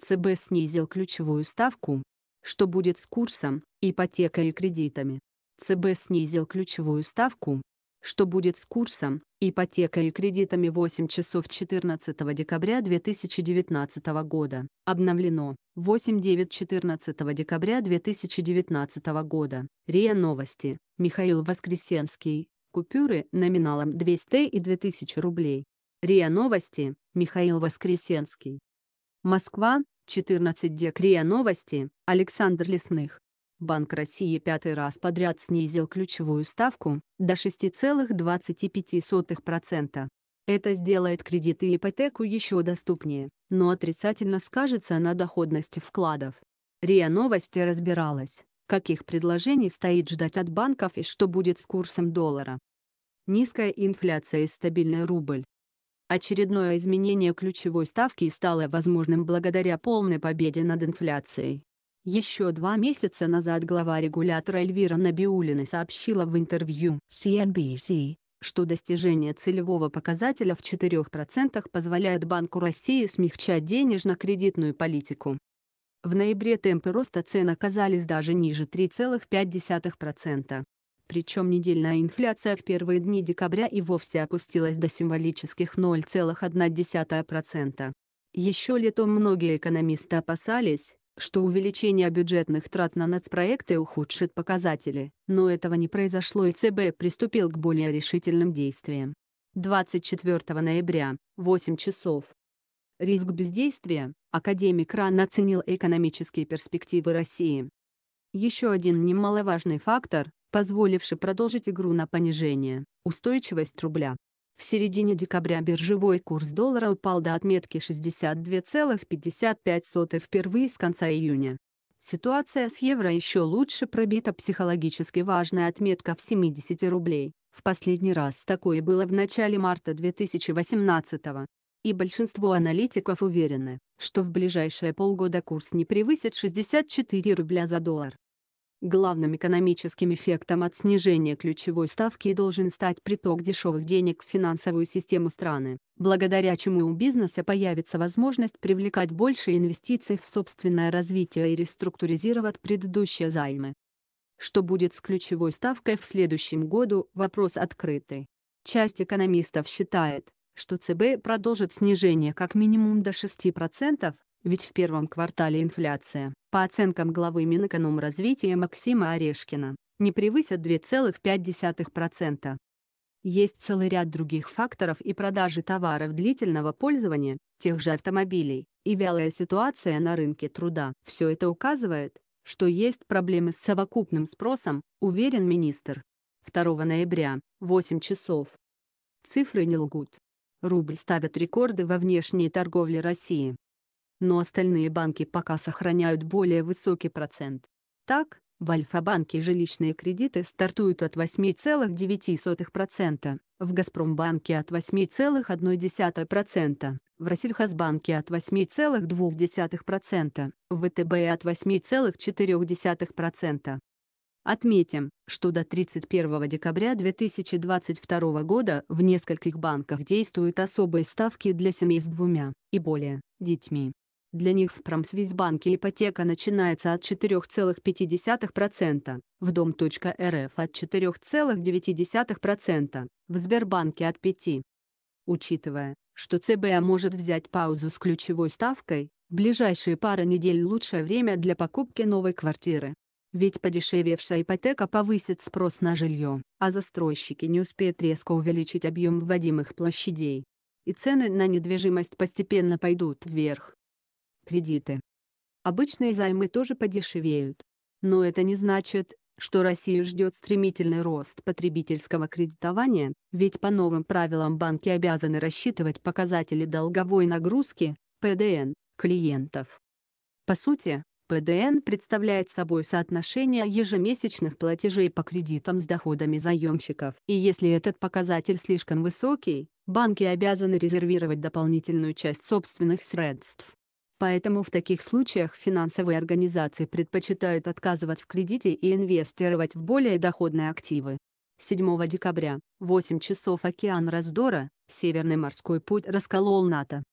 ЦБ снизил ключевую ставку. Что будет с курсом, ипотекой и кредитами? ЦБ снизил ключевую ставку. Что будет с курсом, ипотекой и кредитами 8 часов 14 декабря 2019 года. Обновлено 8-9 14 декабря 2019 года. РИА Новости. Михаил Воскресенский. Купюры номиналом 200 и 2000 рублей. РИА Новости. Михаил Воскресенский. Москва, 14 дек. Новости, Александр Лесных. Банк России пятый раз подряд снизил ключевую ставку до 6,25%. Это сделает кредиты и ипотеку еще доступнее, но отрицательно скажется на доходности вкладов. РИА Новости разбиралась, каких предложений стоит ждать от банков и что будет с курсом доллара. Низкая инфляция и стабильный рубль Очередное изменение ключевой ставки стало возможным благодаря полной победе над инфляцией. Еще два месяца назад глава регулятора Эльвира Набиулина сообщила в интервью CNBC, что достижение целевого показателя в 4% позволяет Банку России смягчать денежно-кредитную политику. В ноябре темпы роста цен оказались даже ниже 3,5% причем недельная инфляция в первые дни декабря и вовсе опустилась до символических 0,1%. Еще летом многие экономисты опасались, что увеличение бюджетных трат на нацпроекты ухудшит показатели, но этого не произошло и ЦБ приступил к более решительным действиям. 24 ноября, 8 часов. Риск бездействия, академик рано оценил экономические перспективы России. Еще один немаловажный фактор, позволивший продолжить игру на понижение. Устойчивость рубля. В середине декабря биржевой курс доллара упал до отметки 62,55 впервые с конца июня. Ситуация с евро еще лучше пробита психологически важная отметка в 70 рублей. В последний раз такое было в начале марта 2018 -го. И большинство аналитиков уверены, что в ближайшие полгода курс не превысит 64 рубля за доллар. Главным экономическим эффектом от снижения ключевой ставки должен стать приток дешевых денег в финансовую систему страны, благодаря чему у бизнеса появится возможность привлекать больше инвестиций в собственное развитие и реструктуризировать предыдущие займы. Что будет с ключевой ставкой в следующем году – вопрос открытый. Часть экономистов считает, что ЦБ продолжит снижение как минимум до 6%, ведь в первом квартале инфляция, по оценкам главы Минэкономразвития Максима Орешкина, не превысит 2,5%. Есть целый ряд других факторов и продажи товаров длительного пользования, тех же автомобилей, и вялая ситуация на рынке труда. Все это указывает, что есть проблемы с совокупным спросом, уверен министр. 2 ноября, 8 часов. Цифры не лгут. Рубль ставят рекорды во внешней торговле России но остальные банки пока сохраняют более высокий процент. Так, в Альфа-банке жилищные кредиты стартуют от 8,9%, в Газпромбанке от 8,1%, в Россельхозбанке от 8,2%, в ВТБ от 8,4%. Отметим, что до 31 декабря 2022 года в нескольких банках действуют особые ставки для семей с двумя и более детьми. Для них в Промсвязьбанке ипотека начинается от 4,5%, в Дом.рф от 4,9%, в Сбербанке от 5%. Учитывая, что ЦБ может взять паузу с ключевой ставкой, ближайшие пары недель – лучшее время для покупки новой квартиры. Ведь подешевевшая ипотека повысит спрос на жилье, а застройщики не успеют резко увеличить объем вводимых площадей. И цены на недвижимость постепенно пойдут вверх кредиты. Обычные займы тоже подешевеют. Но это не значит, что Россию ждет стремительный рост потребительского кредитования, ведь по новым правилам банки обязаны рассчитывать показатели долговой нагрузки, ПДН, клиентов. По сути, ПДН представляет собой соотношение ежемесячных платежей по кредитам с доходами заемщиков. И если этот показатель слишком высокий, банки обязаны резервировать дополнительную часть собственных средств Поэтому в таких случаях финансовые организации предпочитают отказывать в кредите и инвестировать в более доходные активы. 7 декабря, 8 часов океан раздора, Северный морской путь расколол НАТО.